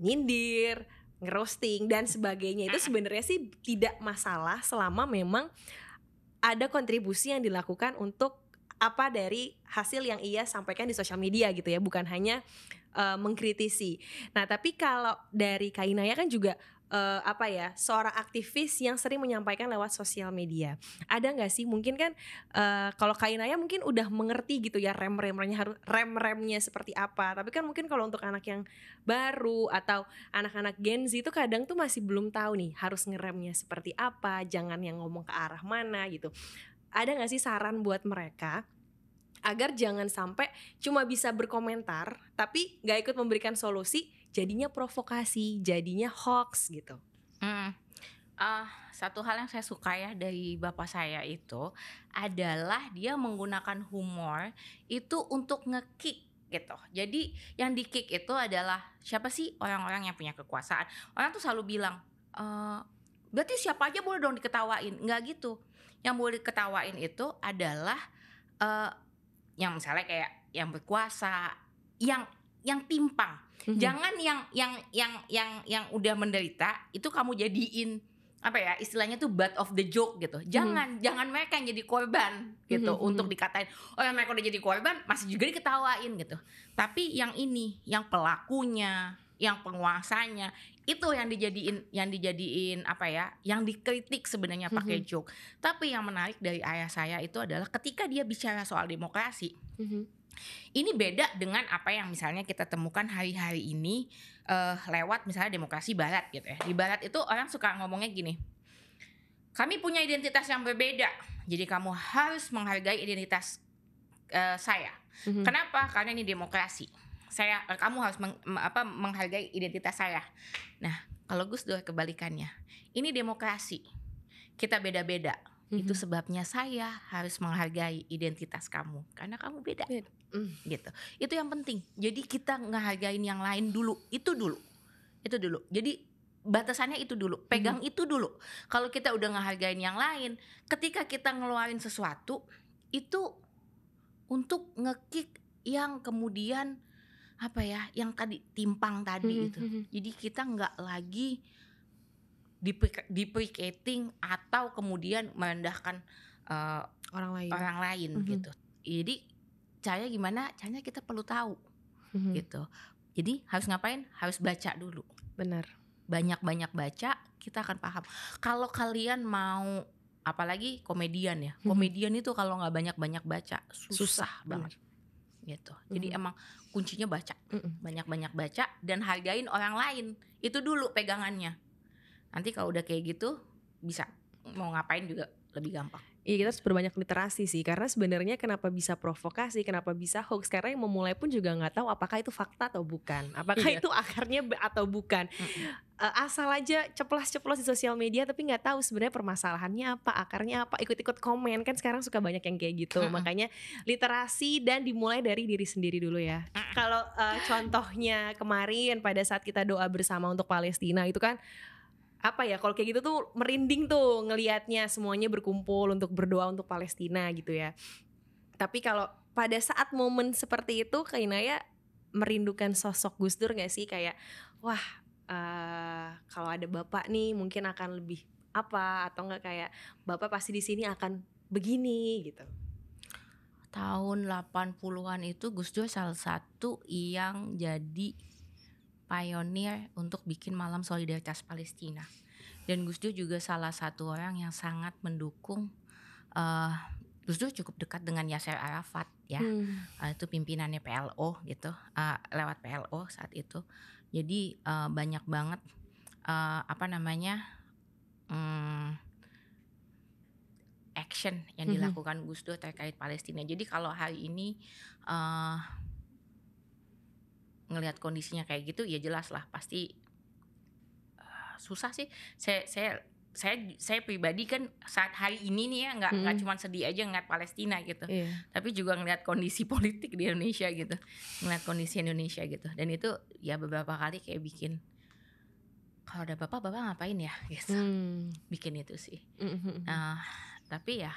Nyindir, ngerosting dan sebagainya itu sebenarnya sih tidak masalah selama memang ada kontribusi yang dilakukan untuk apa dari hasil yang ia sampaikan di sosial media gitu ya bukan hanya uh, mengkritisi. Nah tapi kalau dari Kainaya kan juga uh, apa ya seorang aktivis yang sering menyampaikan lewat sosial media ada nggak sih mungkin kan uh, kalau Kainaya mungkin udah mengerti gitu ya rem remnya harus rem remnya seperti apa tapi kan mungkin kalau untuk anak yang baru atau anak-anak Gen Z itu kadang tuh masih belum tahu nih harus ngeremnya seperti apa jangan yang ngomong ke arah mana gitu ada nggak sih saran buat mereka agar jangan sampai cuma bisa berkomentar tapi nggak ikut memberikan solusi jadinya provokasi, jadinya hoax gitu. Hmm. Uh, satu hal yang saya suka ya dari bapak saya itu adalah dia menggunakan humor itu untuk ngekick gitu. Jadi yang dikick itu adalah siapa sih orang-orang yang punya kekuasaan? Orang tuh selalu bilang, e, berarti siapa aja boleh dong diketawain? Enggak gitu. Yang boleh diketawain itu adalah uh, yang misalnya kayak yang berkuasa, yang yang timpang hmm Jangan yang yang yang yang yang udah menderita itu kamu jadiin apa ya istilahnya tuh butt of the joke gitu. Mhm. Jangan hmm. jangan mereka yang jadi korban gitu hmm. untuk dikatain oh yang mereka udah jadi korban masih juga diketawain gitu. Tapi yang ini yang pelakunya, yang penguasanya itu yang dijadiin yang dijadiin apa ya yang dikritik sebenarnya pakai hmm joke tapi yang menarik dari ayah saya itu adalah ketika dia bicara soal demokrasi hmm ini beda dengan apa yang misalnya kita temukan hari-hari ini uh, lewat misalnya demokrasi barat gitu ya. Di barat itu orang suka ngomongnya gini. Kami punya identitas yang berbeda. Jadi kamu harus menghargai identitas uh, saya. Mm-hmm. Kenapa? Karena ini demokrasi. Saya eh, kamu harus meng, apa menghargai identitas saya. Nah, kalau Gus Dur kebalikannya. Ini demokrasi. Kita beda-beda. Mm-hmm. Itu mhm. sebabnya saya harus menghargai identitas kamu karena kamu beda. beda. Mm. gitu itu yang penting jadi kita ngehargain yang lain dulu itu dulu itu dulu jadi batasannya itu dulu pegang mm. itu dulu kalau kita udah ngehargain yang lain ketika kita ngeluarin sesuatu itu untuk ngekick yang kemudian apa ya yang tadi timpang tadi mm -hmm. itu mm-hmm. jadi kita nggak lagi deprecating atau kemudian merendahkan uh, orang lain orang lain mm -hmm. gitu jadi caranya gimana caranya kita perlu tahu mm-hmm. gitu jadi harus ngapain harus baca dulu benar banyak-banyak baca kita akan paham kalau kalian mau apalagi komedian ya mm-hmm. komedian itu kalau nggak banyak-banyak baca susah, susah banget bener gitu. Jadi mhm. emang kuncinya baca, mhm. banyak-banyak baca dan hargain orang lain. Itu dulu pegangannya. Nanti kalau udah kayak gitu bisa mau ngapain juga lebih gampang. Iya kita harus berbanyak literasi sih karena sebenarnya kenapa bisa provokasi, kenapa bisa hoax karena yang memulai pun juga nggak tahu apakah itu fakta atau bukan, apakah iya. itu akarnya atau bukan. Eh, asal aja ceplos-ceplos di sosial media tapi nggak tahu sebenarnya permasalahannya apa, akarnya apa, ikut-ikut komen kan sekarang suka banyak yang kayak gitu. Mm-hmm. Makanya literasi dan dimulai dari diri sendiri dulu ya. Mm-hmm. Kalau uh, contohnya kemarin pada saat kita doa bersama untuk Palestina itu kan apa ya kalau kayak gitu tuh merinding tuh ngelihatnya semuanya berkumpul untuk berdoa untuk Palestina gitu ya. Tapi kalau pada saat momen seperti itu naya merindukan sosok Gus Dur gak sih kayak wah uh, kalau ada bapak nih mungkin akan lebih apa atau nggak kayak bapak pasti di sini akan begini gitu tahun 80-an itu Gus Dur salah satu yang jadi pioneer untuk bikin malam solidaritas Palestina. Dan Gus Dur juga salah satu orang yang sangat mendukung uh, Gus Dur cukup dekat dengan Yasser Arafat ya. Hmm. Uh, itu pimpinannya PLO gitu. Uh, lewat PLO saat itu. Jadi uh, banyak banget uh, apa namanya? Um, action yang hmm. dilakukan Gus Dur terkait Palestina. Jadi kalau hari ini uh, ngelihat kondisinya kayak gitu ya jelas lah pasti uh, susah sih saya saya saya saya pribadi kan saat hari ini nih ya nggak nggak hmm. cuma sedih aja ngeliat Palestina gitu yeah. tapi juga ngelihat kondisi [LAUGHS] politik di Indonesia gitu ngelihat kondisi Indonesia gitu dan itu ya beberapa kali kayak bikin kalau ada bapak bapak ngapain ya [LAUGHS] gitu hmm. bikin itu sih mm-hmm. uh, tapi ya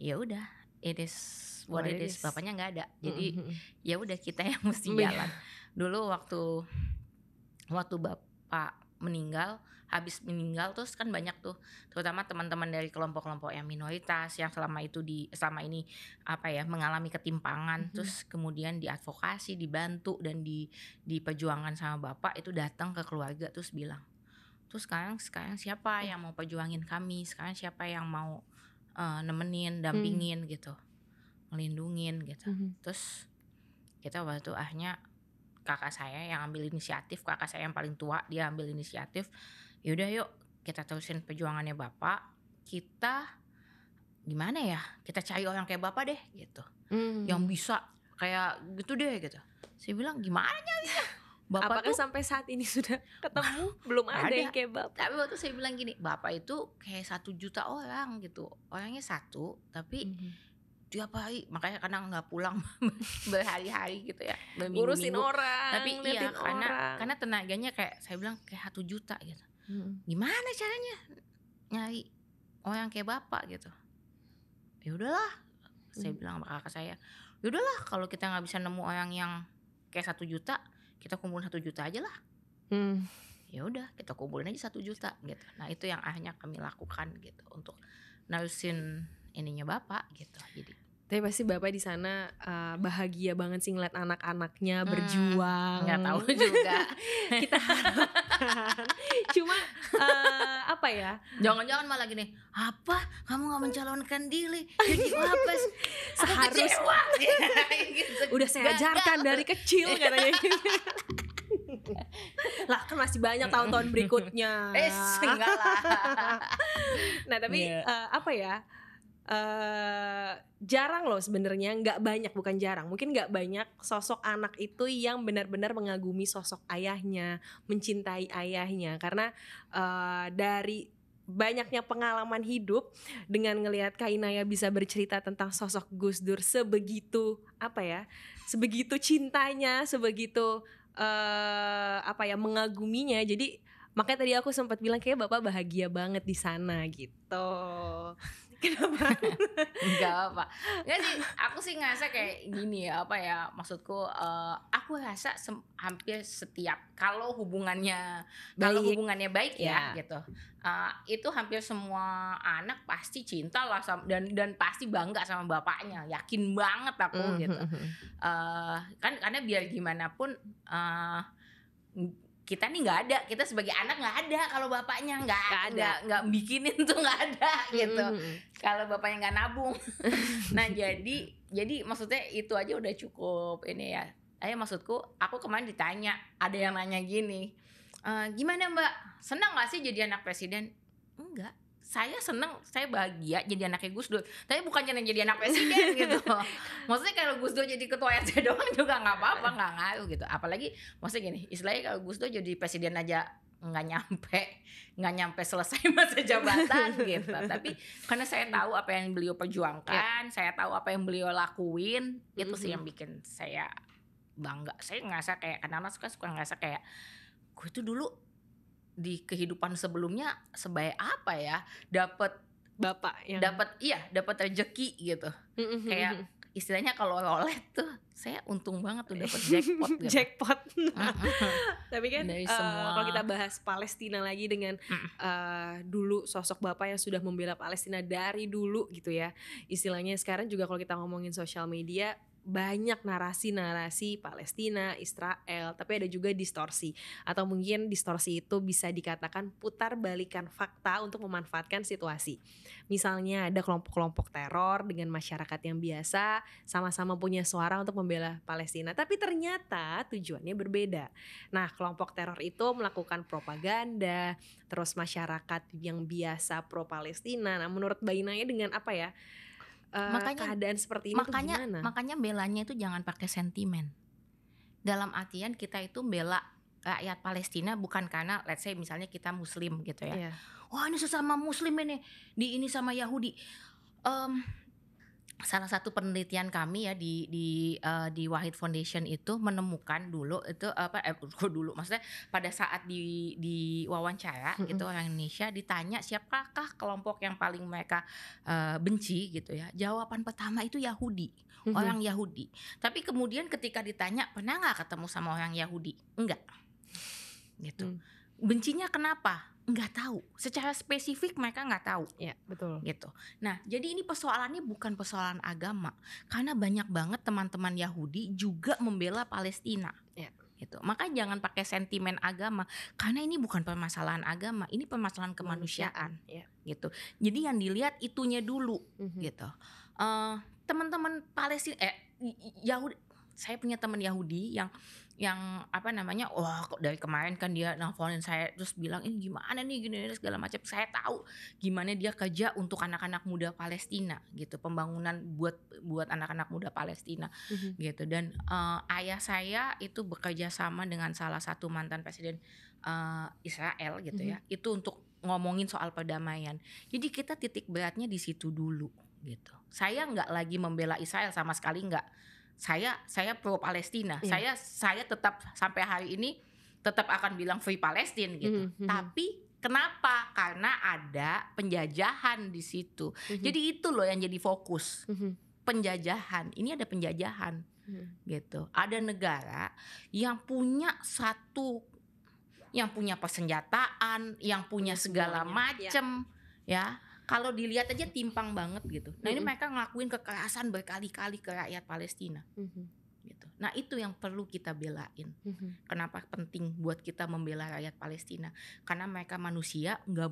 ya udah it is what, it is. bapaknya nggak ada hmm, jadi mm-hmm. ya udah kita yang mesti iya. jalan dulu waktu waktu bapak meninggal habis meninggal terus kan banyak tuh terutama teman-teman dari kelompok-kelompok yang minoritas yang selama itu di selama ini apa ya mengalami ketimpangan hmm terus kemudian diadvokasi dibantu dan di diperjuangkan sama bapak itu datang ke keluarga terus bilang terus sekarang sekarang siapa iya. yang mau perjuangin kami sekarang siapa yang mau uh, nemenin dampingin hmm gitu melindungin gitu hmm terus kita waktu akhirnya kakak saya yang ambil inisiatif kakak saya yang paling tua dia ambil inisiatif yaudah yuk kita terusin perjuangannya bapak kita gimana ya kita cari orang kayak bapak deh gitu hmm. yang bisa kayak gitu deh gitu saya bilang gimana ya Bapak Apakah tuh, sampai saat ini sudah ketemu [LAUGHS] belum ada, ada yang kayak bapak? Tapi waktu saya bilang gini, bapak itu kayak satu juta orang gitu, orangnya satu, tapi -hmm dia baik makanya kadang nggak pulang [LAUGHS] berhari-hari gitu ya ngurusin orang tapi iya orang. karena karena tenaganya kayak saya bilang kayak satu juta gitu hmm. gimana caranya nyari orang kayak bapak gitu ya udahlah hmm. saya mm. bilang sama kakak saya ya udahlah kalau kita nggak bisa nemu orang yang kayak satu juta kita kumpul satu juta aja lah hmm. ya udah kita kumpulin aja satu juta gitu nah itu yang akhirnya kami lakukan gitu untuk nalusin ininya bapak gitu jadi tapi pasti bapak di sana uh, bahagia banget sih ngeliat anak-anaknya hmm. berjuang. Gak tahu juga. [LAUGHS] Kita Cuma uh, apa ya? Jangan-jangan malah gini. Apa? Kamu nggak mencalonkan diri jadi [LAUGHS] apa, Seharus. [LAUGHS] Gitu Udah saya ajarkan dari kecil katanya. lah kan masih banyak tahun-tahun berikutnya. Eh, enggak lah. nah tapi yeah. Iya. uh, apa ya? uh, jarang loh sebenarnya nggak banyak bukan jarang mungkin nggak banyak sosok anak itu yang benar-benar mengagumi sosok ayahnya mencintai ayahnya karena uh, dari banyaknya pengalaman hidup dengan ngelihat Kainaya bisa bercerita tentang sosok Gus Dur sebegitu apa ya sebegitu cintanya sebegitu uh, apa ya mengaguminya jadi makanya tadi aku sempat bilang kayak bapak bahagia banget di sana gitu [LAUGHS] Kenapa? Enggak apa. Enggak sih, aku sih ngerasa kayak gini ya, apa ya? Maksudku uh, aku rasa se hampir setiap kalau hubungannya kalau hubungannya baik ya, ya gitu. Uh, itu hampir semua anak pasti cinta lah sama, dan dan pasti bangga sama bapaknya. Yakin banget aku mm -hmm. gitu. Uh, kan karena biar gimana pun uh, kita nih nggak ada kita sebagai anak nggak ada kalau bapaknya nggak ada nggak bikinin tuh nggak ada hmm. gitu mm. kalau bapaknya nggak nabung [LAUGHS] nah jadi jadi maksudnya itu aja udah cukup ini ya Ayo maksudku aku kemarin ditanya ada yang nanya gini e, gimana mbak senang gak sih jadi anak presiden enggak saya seneng saya bahagia jadi anaknya Gus Dur tapi bukannya jadi anak presiden [LAUGHS] gitu maksudnya kalau Gus Dur jadi ketua RT doang juga nggak apa-apa nggak ngaruh gitu apalagi maksudnya gini istilahnya kalau Gus Dur jadi presiden aja nggak nyampe nggak nyampe selesai [LAUGHS] masa jabatan gitu tapi karena saya tahu apa yang beliau perjuangkan ya. saya tahu apa yang beliau lakuin itu mm -hmm. sih yang bikin saya bangga saya ngerasa kayak kadang suka suka ngerasa kayak gue tuh dulu di kehidupan sebelumnya sebaik apa ya dapat bapak yang dapat iya dapat rezeki gitu mm-hmm. kayak istilahnya kalau lolet tuh saya untung banget tuh dapat jackpot gitu. [LAUGHS] jackpot tapi kan uh, semua... kalau kita bahas Palestina lagi dengan uh, dulu sosok bapak yang sudah membela Palestina dari dulu gitu ya istilahnya sekarang juga kalau kita ngomongin sosial media banyak narasi-narasi Palestina, Israel, tapi ada juga distorsi atau mungkin distorsi itu bisa dikatakan putar balikan fakta untuk memanfaatkan situasi. Misalnya ada kelompok-kelompok teror dengan masyarakat yang biasa sama-sama punya suara untuk membela Palestina, tapi ternyata tujuannya berbeda. Nah, kelompok teror itu melakukan propaganda, terus masyarakat yang biasa pro Palestina. Nah, menurut Bainanya dengan apa ya? uh, makanya, keadaan seperti ini makanya, tuh gimana? Makanya belanya itu jangan pakai sentimen. Dalam artian kita itu bela rakyat Palestina bukan karena let's say misalnya kita muslim gitu ya. Yeah. Wah, ini sesama muslim ini, di ini sama Yahudi. Um, salah satu penelitian kami ya di di uh, di Wahid Foundation itu menemukan dulu itu apa eh, [LAUGHS] dulu maksudnya pada saat di di wawancara mm -hmm. itu orang Indonesia ditanya siapakah kelompok yang paling mereka uh, benci gitu ya jawaban pertama itu Yahudi mm -hmm. orang Yahudi tapi kemudian ketika ditanya pernah nggak ketemu sama orang Yahudi enggak gitu mm. bencinya kenapa nggak tahu secara spesifik mereka nggak tahu ya betul gitu nah jadi ini persoalannya bukan persoalan agama karena banyak banget teman-teman Yahudi juga membela Palestina ya. gitu maka jangan pakai sentimen agama karena ini bukan permasalahan agama ini permasalahan kemanusiaan ya. gitu jadi yang dilihat itunya dulu mm -hmm. gitu uh, teman-teman Palestina eh Yahudi saya punya teman Yahudi yang yang apa namanya wah kok dari kemarin kan dia nelfonin saya terus bilang ini gimana nih gini, gini segala macam saya tahu gimana dia kerja untuk anak-anak muda Palestina gitu pembangunan buat buat anak-anak muda Palestina mm-hmm. gitu dan uh, ayah saya itu bekerja sama dengan salah satu mantan presiden uh, Israel gitu mm-hmm. ya mhm. itu untuk ngomongin soal perdamaian jadi kita titik beratnya di situ dulu gitu saya nggak lagi membela Israel sama sekali nggak saya saya pro Palestina. Yeah. Saya saya tetap sampai hari ini tetap akan bilang free Palestine gitu. Mm -hmm. Tapi Kenapa? Karena ada penjajahan di situ. Mm -hmm. Jadi itu loh yang jadi fokus. Mm -hmm. Penjajahan. Ini ada penjajahan. Mm -hmm. Gitu. Ada negara yang punya satu yang punya persenjataan, yang punya segala macam ya. ya kalau dilihat aja timpang banget gitu. Nah, ini mereka ngelakuin kekerasan berkali-kali ke rakyat Palestina. Mm-hmm. Gitu. Nah, itu yang perlu kita belain. Mm-hmm. Kenapa penting buat kita membela rakyat Palestina? Karena mereka manusia, nggak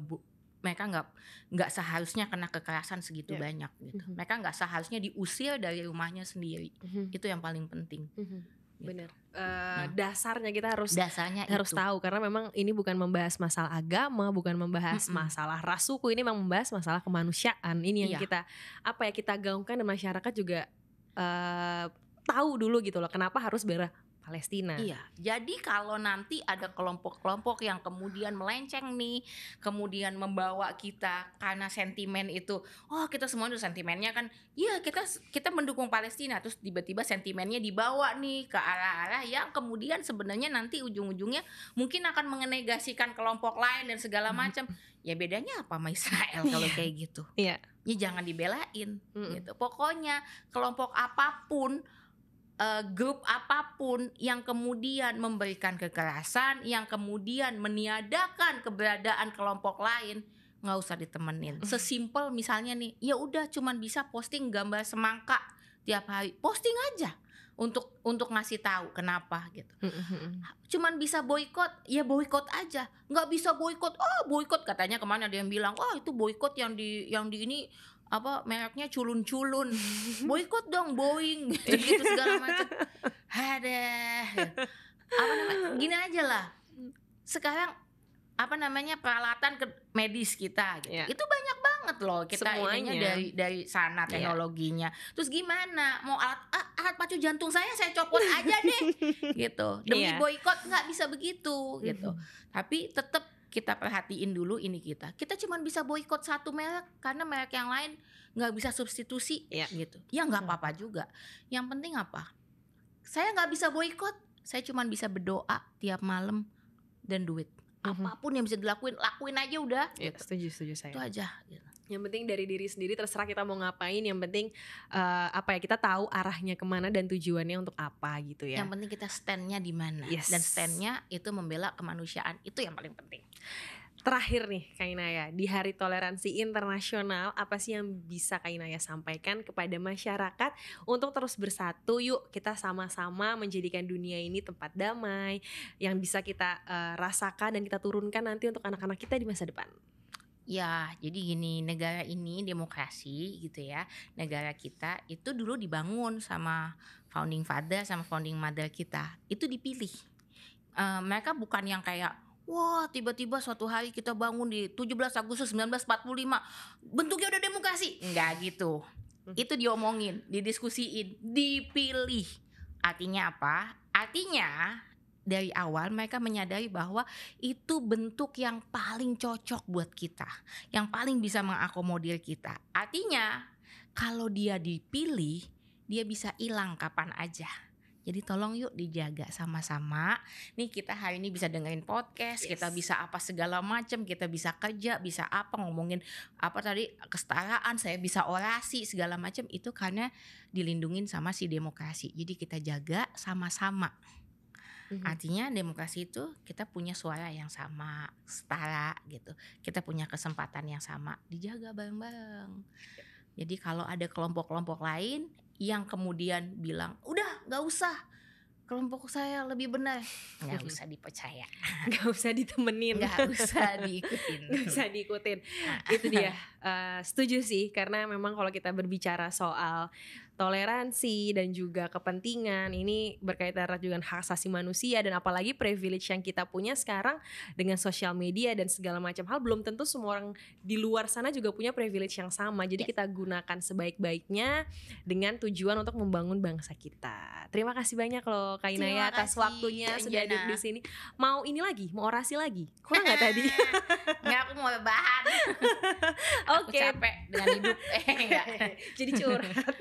mereka nggak nggak seharusnya kena kekerasan segitu yeah. banyak gitu. Mm-hmm. Mereka nggak seharusnya diusir dari rumahnya sendiri. Itu yang paling penting. Gitu. Bener. Uh, nah, eh, dasarnya kita harus dasarnya harus itu. tahu karena memang ini bukan membahas masalah agama, bukan membahas mm -mm. masalah rasuku ini memang membahas masalah kemanusiaan. Ini yang iya. kita apa ya kita gaungkan dan masyarakat juga uh, tahu dulu gitu loh kenapa harus ber Palestina. Iya. Jadi kalau nanti ada kelompok-kelompok yang kemudian melenceng nih, kemudian membawa kita karena sentimen itu, oh kita semua itu sentimennya kan, iya kita kita mendukung Palestina, terus tiba-tiba sentimennya dibawa nih ke arah-arah yang kemudian sebenarnya nanti ujung-ujungnya mungkin akan mengenegasikan kelompok lain dan segala hmm. macam. Ya bedanya apa sama Israel kalau iya. kayak gitu? Iya. Ya jangan dibelain mm -mm. gitu. Pokoknya kelompok apapun uh, grup apapun yang kemudian memberikan kekerasan, yang kemudian meniadakan keberadaan kelompok lain, nggak usah ditemenin. Sesimpel misalnya nih, ya udah cuman bisa posting gambar semangka tiap hari, posting aja untuk untuk ngasih tahu kenapa gitu. Cuman bisa boykot, ya boykot aja. Nggak bisa boykot, oh boykot katanya kemana ada yang bilang, oh itu boykot yang di yang di ini apa mereknya culun-culun boikot dong Boeing [LAUGHS] gitu, gitu, segala macam ada apa namanya gini aja lah sekarang apa namanya peralatan ke medis kita gitu. Yeah. Itu banyak banget loh kita ini dari dari sana iya. teknologinya. Yeah. Terus gimana? Mau alat ah, alat pacu jantung saya saya copot aja deh [LAUGHS] gitu. Demi yeah. boikot nggak bisa begitu gitu. Tapi tetap kita perhatiin dulu ini kita. Kita cuma bisa boykot satu merek karena merek yang lain nggak bisa substitusi ya. gitu. Ya nggak iya. apa-apa juga. Yang penting apa? Saya nggak bisa boykot. Saya cuma bisa berdoa tiap malam dan duit. Mhm. Apapun yang bisa dilakuin, lakuin aja udah. Ya, setuju setuju saya. Itu aja. Gitu yang penting dari diri sendiri terserah kita mau ngapain yang penting uh, apa ya kita tahu arahnya kemana dan tujuannya untuk apa gitu ya yang penting kita standnya di mana yes. dan standnya itu membela kemanusiaan itu yang paling penting terakhir nih Kainaya di Hari Toleransi Internasional apa sih yang bisa Kainaya sampaikan kepada masyarakat untuk terus bersatu yuk kita sama-sama menjadikan dunia ini tempat damai yang bisa kita uh, rasakan dan kita turunkan nanti untuk anak-anak kita di masa depan Ya, jadi gini, negara ini demokrasi gitu ya. Negara kita itu dulu dibangun sama founding father sama founding mother kita. Itu dipilih. Uh, mereka bukan yang kayak Wah, tiba-tiba suatu hari kita bangun di 17 Agustus 1945, bentuknya udah demokrasi. Enggak gitu. Hmm. Itu diomongin, didiskusiin, dipilih. Artinya apa? Artinya dari awal mereka menyadari bahwa itu bentuk yang paling cocok buat kita, yang paling bisa mengakomodir kita. Artinya, kalau dia dipilih, dia bisa hilang kapan aja. Jadi tolong yuk dijaga sama-sama. Nih kita hari ini bisa dengerin podcast, yes. kita bisa apa segala macam, kita bisa kerja, bisa apa ngomongin apa tadi kesetaraan, saya bisa orasi segala macam itu karena dilindungin sama si demokrasi. Jadi kita jaga sama-sama hmm Artinya demokrasi itu kita punya suara yang sama, setara gitu. Kita punya kesempatan yang sama, dijaga bareng-bareng. Ya. Jadi kalau ada kelompok-kelompok lain yang kemudian bilang, udah gak usah, kelompok saya lebih benar Gak [LAUGHS] usah dipercaya Gak usah ditemenin Gak usah diikutin [LAUGHS] Gak usah diikutin itu dia uh, setuju sih karena memang kalau kita berbicara soal toleransi dan juga kepentingan ini berkaitan erat dengan hak asasi manusia dan apalagi privilege yang kita punya sekarang dengan sosial media dan segala macam hal belum tentu semua orang di luar sana juga punya privilege yang sama jadi yes. kita gunakan sebaik-baiknya dengan tujuan untuk membangun bangsa kita terima kasih banyak loh Kak Inaya atas kasih, waktunya sudah hadir di sini mau ini lagi mau orasi lagi kurang nggak tadi [LAUGHS] nggak aku mau bahan [LAUGHS] oke okay. capek dengan hidup eh [LAUGHS] jadi curhat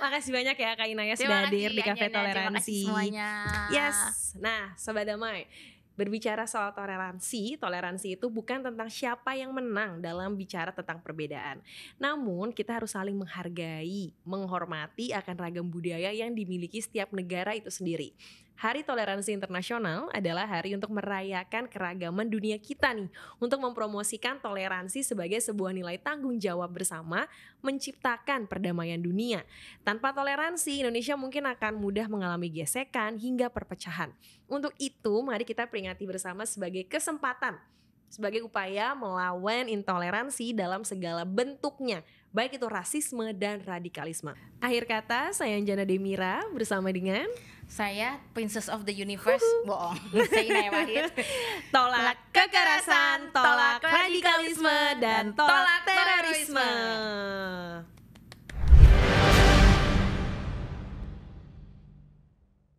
makasih banyak ya Kak Inaya sudah hadir di Cafe Toleransi. semuanya. Yes. Nah, Sobat Damai, Berbicara soal toleransi, toleransi itu bukan tentang siapa yang menang dalam bicara tentang perbedaan. Namun, kita harus saling menghargai, menghormati akan ragam budaya yang dimiliki setiap negara itu sendiri. Hari Toleransi Internasional adalah hari untuk merayakan keragaman dunia kita nih, untuk mempromosikan toleransi sebagai sebuah nilai tanggung jawab bersama menciptakan perdamaian dunia. Tanpa toleransi, Indonesia mungkin akan mudah mengalami gesekan hingga perpecahan. Untuk itu, mari kita peringati bersama sebagai kesempatan sebagai upaya melawan intoleransi dalam segala bentuknya, baik itu rasisme dan radikalisme. Akhir kata, saya Anjana Demira bersama dengan saya Princess of the Universe bohong [LAUGHS] saya tolak kekerasan tolak radikalisme dan tolak terorisme